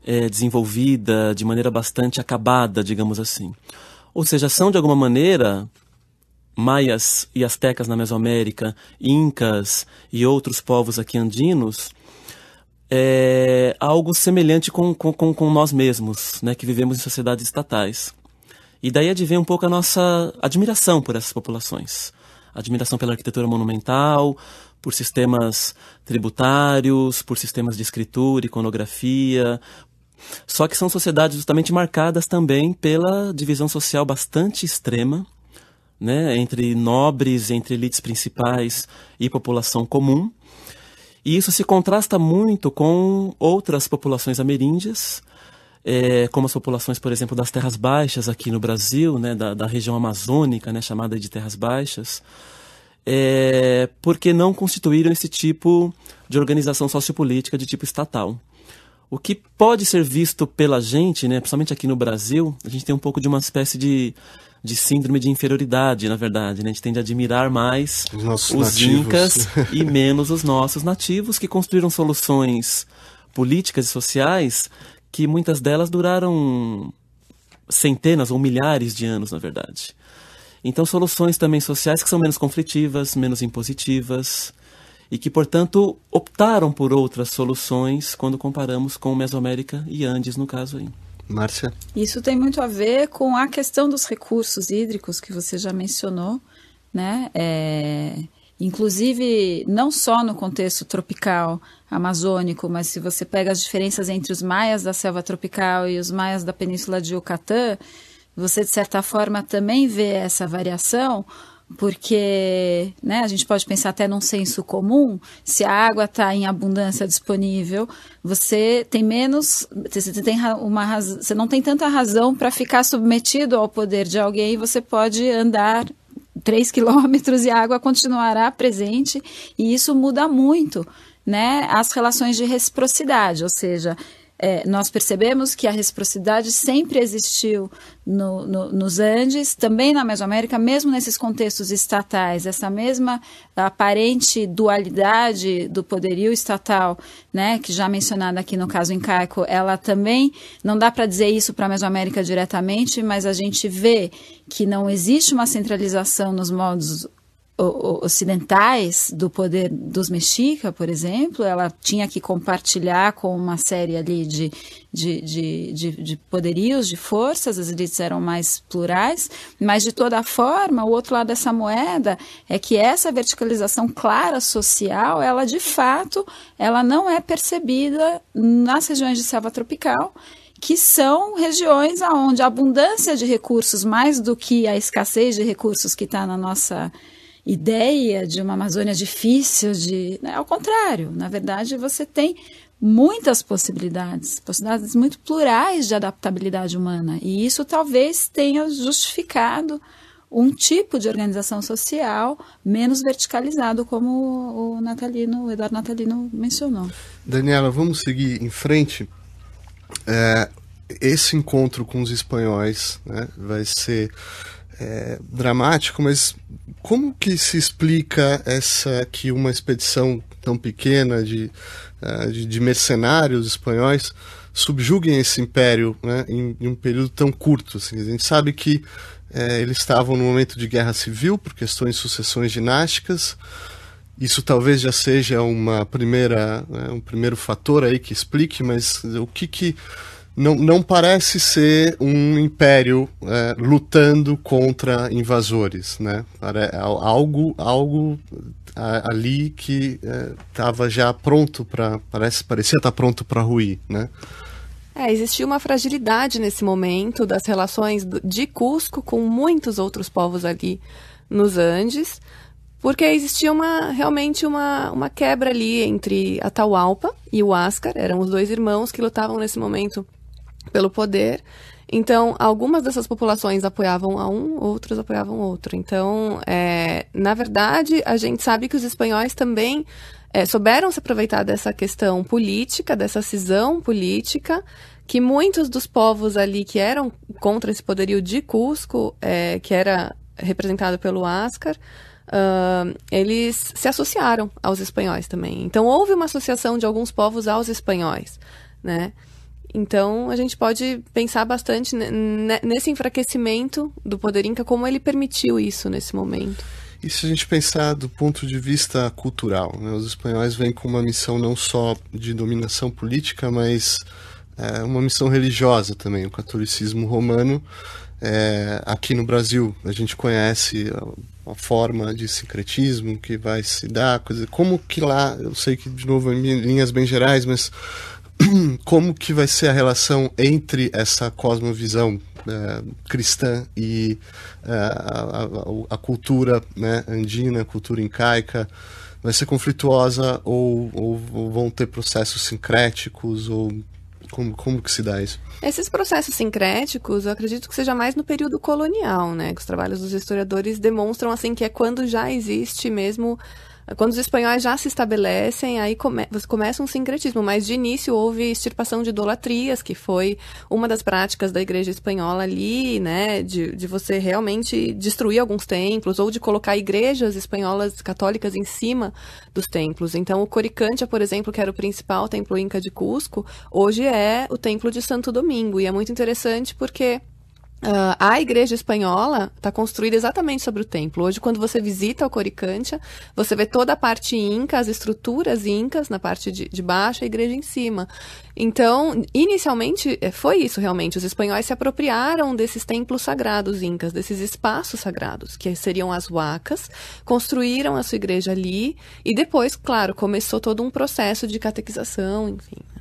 é, desenvolvida, de maneira bastante acabada, digamos assim. Ou seja, são de alguma maneira maias e astecas na Mesoamérica, incas e outros povos aqui andinos, é algo semelhante com, com, com nós mesmos, né, que vivemos em sociedades estatais. E daí advém um pouco a nossa admiração por essas populações. Admiração pela arquitetura monumental, por sistemas tributários, por sistemas de escritura, iconografia. Só que são sociedades justamente marcadas também pela divisão social bastante extrema, né, entre nobres, entre elites principais e população comum. E isso se contrasta muito com outras populações ameríndias, é, como as populações, por exemplo, das terras baixas aqui no Brasil, né, da, da região amazônica, né, chamada de terras baixas, é, porque não constituíram esse tipo de organização sociopolítica de tipo estatal o que pode ser visto pela gente, né, principalmente aqui no Brasil, a gente tem um pouco de uma espécie de, de síndrome de inferioridade, na verdade. Né? A gente tende a admirar mais os, os incas <laughs> e menos os nossos nativos, que construíram soluções políticas e sociais que muitas delas duraram centenas ou milhares de anos, na verdade. Então, soluções também sociais que são menos conflitivas, menos impositivas, e que, portanto, optaram por outras soluções quando comparamos com Mesoamérica e Andes, no caso aí. Márcia? Isso tem muito a ver com a questão dos recursos hídricos que você já mencionou, né? É, inclusive, não só no contexto tropical amazônico, mas se você pega as diferenças entre os maias da selva tropical e os maias da península de Yucatán, você, de certa forma, também vê essa variação, porque né, a gente pode pensar até num senso comum, se a água está em abundância disponível, você tem menos, você, tem uma, você não tem tanta razão para ficar submetido ao poder de alguém, você pode andar 3 <laughs> quilômetros e a água continuará presente, e isso muda muito né, as relações de reciprocidade, ou seja, é, nós percebemos que a reciprocidade sempre existiu no, no, nos Andes, também na Mesoamérica, mesmo nesses contextos estatais, essa mesma aparente dualidade do poderio estatal, né, que já mencionada aqui no caso Caico, ela também não dá para dizer isso para a Mesoamérica diretamente, mas a gente vê que não existe uma centralização nos modos ocidentais do poder dos mexica, por exemplo, ela tinha que compartilhar com uma série ali de, de, de, de, de poderios, de forças, as elites eram mais plurais, mas de toda forma, o outro lado dessa moeda é que essa verticalização clara social, ela de fato, ela não é percebida nas regiões de selva tropical, que são regiões onde a abundância de recursos, mais do que a escassez de recursos que está na nossa ideia de uma Amazônia difícil, de, né, ao contrário, na verdade você tem muitas possibilidades, possibilidades muito plurais de adaptabilidade humana, e isso talvez tenha justificado um tipo de organização social menos verticalizado, como o Natalino, o Eduardo Natalino mencionou. Daniela, vamos seguir em frente. É, esse encontro com os espanhóis né, vai ser é, dramático, mas como que se explica essa que uma expedição tão pequena de, é, de, de, mercenários espanhóis subjuguem esse império né, em, em um período tão curto? Assim, a gente sabe que é, eles estavam no momento de guerra civil por questões de sucessões dinásticas. Isso talvez já seja uma primeira, né, um primeiro fator aí que explique, mas o que, que não, não parece ser um império é, lutando contra invasores, né? É algo, algo é, ali que estava é, já pronto para parece parecia estar tá pronto para ruir, né? É, existia uma fragilidade nesse momento das relações de Cusco com muitos outros povos ali nos Andes, porque existia uma realmente uma, uma quebra ali entre Atahualpa e o Ascar, eram os dois irmãos que lutavam nesse momento pelo poder. Então, algumas dessas populações apoiavam a um, outras apoiavam outro. Então, é, na verdade, a gente sabe que os espanhóis também é, souberam se aproveitar dessa questão política, dessa cisão política, que muitos dos povos ali que eram contra esse poderio de Cusco, é, que era representado pelo Ascar, Uh, eles se associaram aos espanhóis também. Então houve uma associação de alguns povos aos espanhóis, né? Então, a gente pode pensar bastante nesse enfraquecimento do poder Inca, como ele permitiu isso nesse momento. E se a gente pensar do ponto de vista cultural, né? os espanhóis vêm com uma missão não só de dominação política, mas é, uma missão religiosa também. O catolicismo romano, é, aqui no Brasil, a gente conhece a, a, forma de sincretismo que vai se dar, coisa, como que lá, eu sei que de novo em linhas bem gerais, mas <clears throat> como que vai ser a relação entre essa cosmovisão né, cristã e eh, a, a, a, cultura né, andina, cultura incaica, vai ser conflituosa ou, ou, ou vão ter processos sincréticos ou como, como que se dá isso? Esses processos sincréticos, eu acredito que seja mais no período colonial, né? Que os trabalhos dos historiadores demonstram assim que é quando já existe mesmo quando os espanhóis já se estabelecem, aí come, começa um sincretismo, mas de início houve extirpação de idolatrias, que foi uma das práticas da igreja espanhola ali, né? De, de você realmente destruir alguns templos, ou de colocar igrejas espanholas católicas em cima dos templos. Então, o Coricântia, por exemplo, que era o principal templo inca de Cusco, hoje é o templo de Santo Domingo. E é muito interessante porque Uh, a igreja espanhola está construída exatamente sobre o templo. Hoje, quando você visita o Coricântia, você vê toda a parte inca, as estruturas incas na parte de, de baixo, a igreja em cima. Então, inicialmente, é, foi isso realmente. Os espanhóis se apropriaram desses templos sagrados incas, desses espaços sagrados, que seriam as huacas, construíram a sua igreja ali e depois, claro, começou todo um processo de catequização, enfim. Né?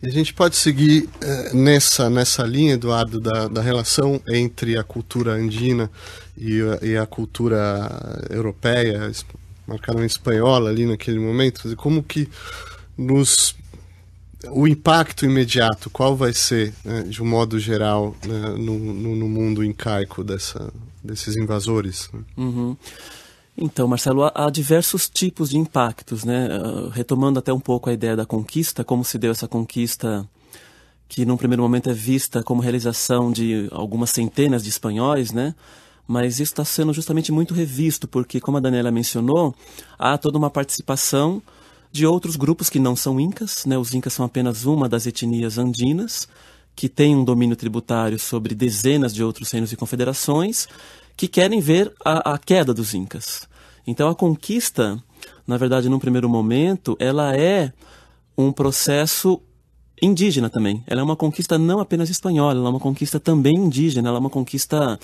E a gente pode seguir eh, nessa, nessa linha, Eduardo, da, da relação entre a cultura andina e, e a cultura europeia, marcadamente espanhola ali naquele momento, como que nos o impacto imediato, qual vai ser, né, de um modo geral, né, no, no, no, mundo incaico dessa, desses invasores? Né? Uhum. Então, Marcelo, há diversos tipos de impactos, né? Ah, retomando até um pouco a ideia da conquista, como se deu essa conquista que num primeiro momento é vista como realização de algumas centenas de espanhóis, né? Mas isso está sendo justamente muito revisto, porque, como a Daniela mencionou, há toda uma participação de outros grupos que não são incas, né? Os incas são apenas uma das etnias andinas, que tem um domínio tributário sobre dezenas de outros reinos e confederações, que querem ver a, a queda dos Incas. Então a conquista, na verdade, num primeiro momento, ela é um processo indígena também. Ela é uma conquista não apenas espanhola, ela é uma conquista também indígena, ela é uma conquista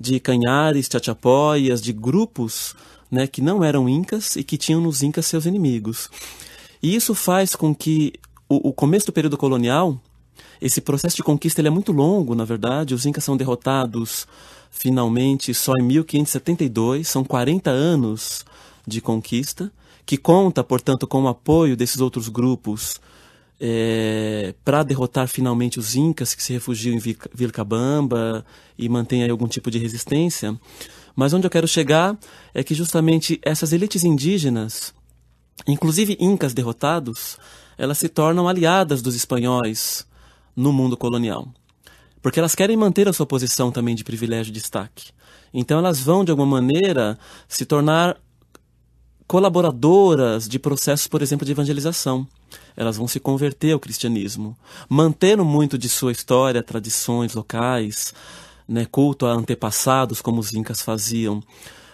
de canhares, tchachapóias, de grupos né, que não eram incas e que tinham nos incas seus inimigos. E isso faz com que o, o começo do período colonial, esse processo de conquista ele é muito longo, na verdade, os incas são derrotados finalmente só em 1572, são 40 anos de conquista, que conta, portanto, com o apoio desses outros grupos é, para derrotar finalmente os incas que se refugiam em Vilcabamba e mantêm aí algum tipo de resistência. Mas onde eu quero chegar é que justamente essas elites indígenas, inclusive incas derrotados, elas se tornam aliadas dos espanhóis no mundo colonial porque elas querem manter a sua posição também de privilégio e destaque. Então elas vão, de alguma maneira, se tornar colaboradoras de processos, por exemplo, de evangelização. Elas vão se converter ao cristianismo, mantendo muito de sua história, tradições locais, né, culto a antepassados, como os incas faziam.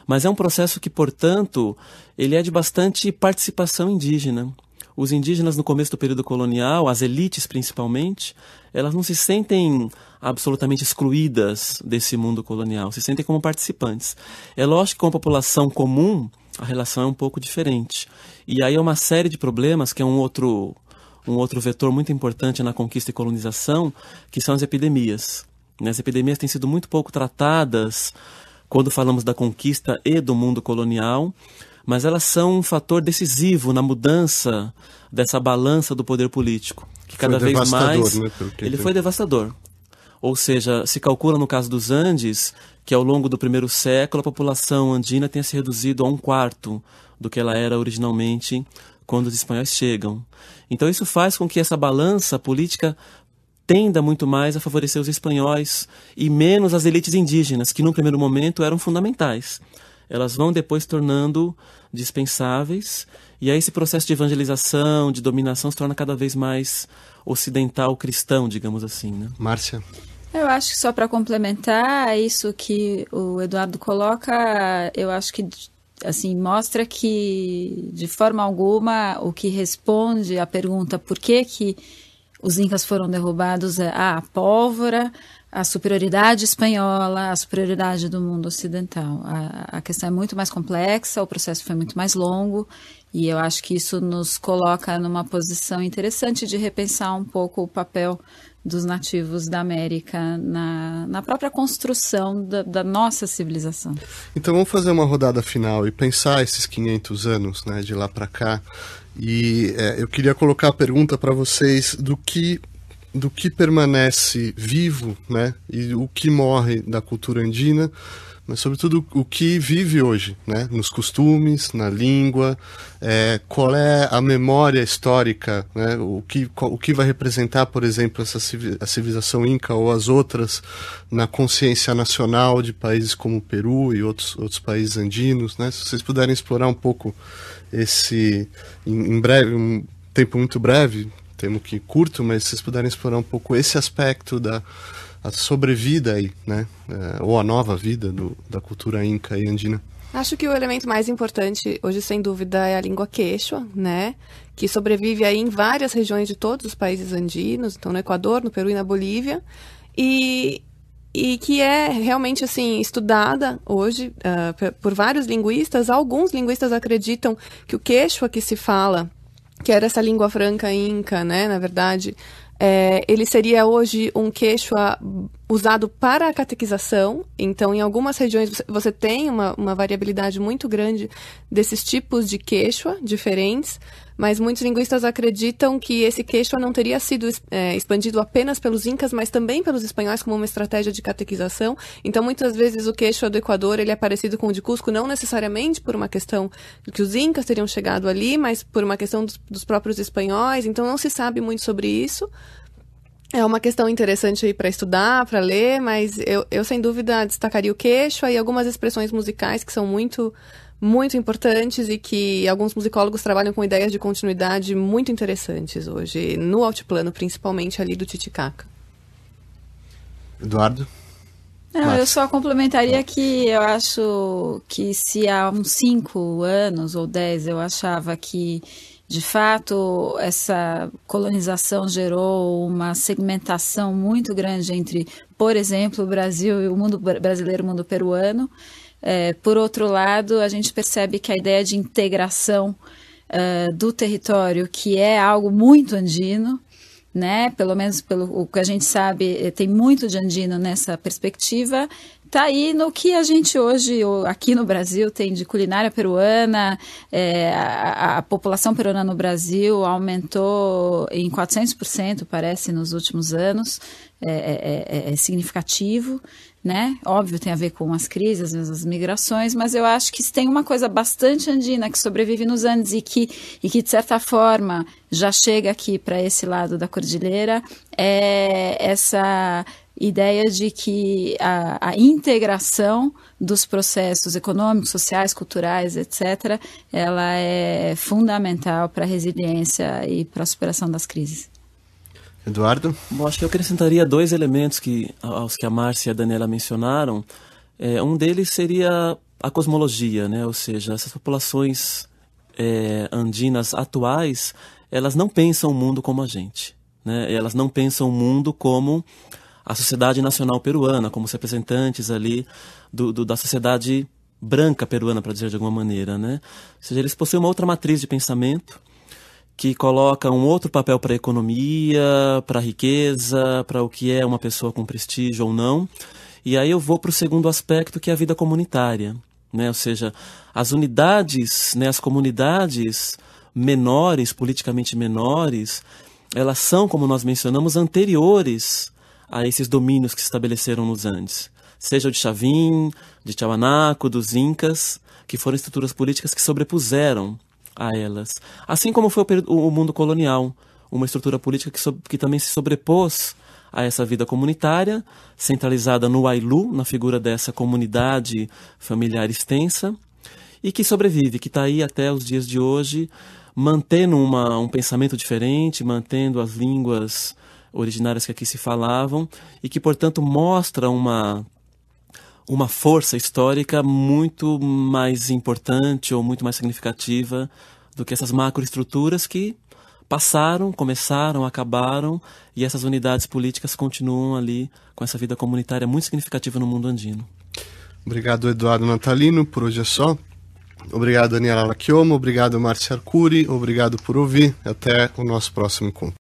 Mas é um processo que, portanto, ele é de bastante participação indígena os indígenas no começo do período colonial, as elites principalmente, elas não se sentem absolutamente excluídas desse mundo colonial, se sentem como participantes. É lógico que com a população comum a relação é um pouco diferente. E aí é uma série de problemas que é um outro um outro vetor muito importante na conquista e colonização, que são as epidemias. Né, as epidemias têm sido muito pouco tratadas quando falamos da conquista e do mundo colonial mas elas são um fator decisivo na mudança dessa balança do poder político, que cada foi vez mais né, ele foi devastador. Ou seja, se calcula no caso dos Andes que ao longo do primeiro século a população andina tenha se reduzido a um quarto do que ela era originalmente quando os espanhóis chegam. Então isso faz com que essa balança política tenda muito mais a favorecer os espanhóis e menos as elites indígenas, que num primeiro momento eram fundamentais elas vão depois tornando dispensáveis, e aí esse processo de evangelização, de dominação, se torna cada vez mais ocidental cristão, digamos assim. Né? Márcia. Eu acho que só para complementar isso que o Eduardo coloca, eu acho que assim mostra que de forma alguma o que responde à pergunta por que que os incas foram derrubados é ah, a pólvora, a superioridade espanhola, a superioridade do mundo ocidental. A, a, questão é muito mais complexa, o processo foi muito mais longo, e eu acho que isso nos coloca numa posição interessante de repensar um pouco o papel dos nativos da América na, na própria construção da, da nossa civilização. Então vamos fazer uma rodada final e pensar esses 500 anos, né, de lá para cá. E é, eu queria colocar a pergunta para vocês do que do que permanece vivo, né, e o que morre da cultura andina, mas sobretudo o que vive hoje, né, nos costumes, na língua, é, qual é a memória histórica, né, o que o que vai representar, por exemplo, essa a civilização inca ou as outras na consciência nacional de países como o Peru e outros outros países andinos, né, se vocês puderem explorar um pouco esse em, em breve um tempo muito breve termo que curto, mas vocês puderem explorar um pouco esse aspecto da sobrevida aí, né? É, ou a nova vida do, da cultura inca e andina. Acho que o elemento mais importante hoje, sem dúvida, é a língua quechua, né? Que sobrevive aí em várias regiões de todos os países andinos, então no Equador, no Peru e na Bolívia. E, e que é realmente assim estudada hoje uh, por vários linguistas. Alguns linguistas acreditam que o quechua que se fala que era essa língua franca inca, né, na verdade, é, ele seria hoje um quechua usado para a catequização. Então, em algumas regiões você, tem uma, uma, variabilidade muito grande desses tipos de quechua diferentes mas muitos linguistas acreditam que esse queixo não teria sido é, expandido apenas pelos incas, mas também pelos espanhóis como uma estratégia de catequização. Então, muitas vezes o queixo do Equador ele é parecido com o de Cusco, não necessariamente por uma questão que os incas teriam chegado ali, mas por uma questão dos, dos próprios espanhóis. Então, não se sabe muito sobre isso. É uma questão interessante aí para estudar, para ler, mas eu, eu sem dúvida destacaria o queixo e algumas expressões musicais que são muito muito importantes e que alguns musicólogos trabalham com ideias de continuidade muito interessantes hoje, no altiplano, principalmente ali do Titicaca. Eduardo? Não, eu só complementaria que eu acho que se há uns cinco anos ou dez eu achava que de fato, essa colonização gerou uma segmentação muito grande entre, por exemplo, o Brasil e o mundo brasileiro, o mundo peruano. É, por outro lado, a gente percebe que a ideia de integração é, do território, que é algo muito andino, né? Pelo menos pelo o que a gente sabe, é, tem muito de andino nessa perspectiva. está aí no que a gente hoje, aqui no Brasil, tem de culinária peruana. É, a, a, população peruana no Brasil aumentou em 400%, parece, nos últimos anos. É, é, é, é significativo né? Óbvio, tem a ver com as crises, as migrações, mas eu acho que tem uma coisa bastante andina que sobrevive nos Andes e que, e que de certa forma, já chega aqui para esse lado da cordilheira, é essa ideia de que a, a, integração dos processos econômicos, sociais, culturais, etc., ela é fundamental para a resiliência e para a superação das crises. Eduardo? Bom, acho que eu acrescentaria dois elementos que, aos que a Márcia e a Daniela mencionaram. É, um deles seria a cosmologia, né? ou seja, essas populações é, andinas atuais, elas não pensam o mundo como a gente. Né? Elas não pensam o mundo como a sociedade nacional peruana, como os representantes ali do, do da sociedade branca peruana, para dizer de alguma maneira. Né? Ou seja, eles possuem uma outra matriz de pensamento que coloca um outro papel para a economia, para a riqueza, para o que é uma pessoa com prestígio ou não. E aí eu vou para o segundo aspecto, que é a vida comunitária. Né? Ou seja, as unidades, né, as comunidades menores, politicamente menores, elas são, como nós mencionamos, anteriores a esses domínios que se estabeleceram nos Andes. Seja o de Chavim, de Tiahuanaco, dos Incas, que foram estruturas políticas que sobrepuseram a elas. Assim como foi o, o mundo colonial, uma estrutura política que, so que também se sobrepôs a essa vida comunitária, centralizada no Ailu, na figura dessa comunidade familiar extensa, e que sobrevive, que está aí até os dias de hoje, mantendo uma, um pensamento diferente, mantendo as línguas originárias que aqui se falavam, e que, portanto, mostra uma uma força histórica muito mais importante ou muito mais significativa do que essas macroestruturas que passaram, começaram, acabaram e essas unidades políticas continuam ali com essa vida comunitária muito significativa no mundo andino. Obrigado, Eduardo Natalino, por hoje é só. Obrigado, Daniela Lacchiomo. Obrigado, Márcia Arcuri. Obrigado por ouvir. Até o nosso próximo encontro.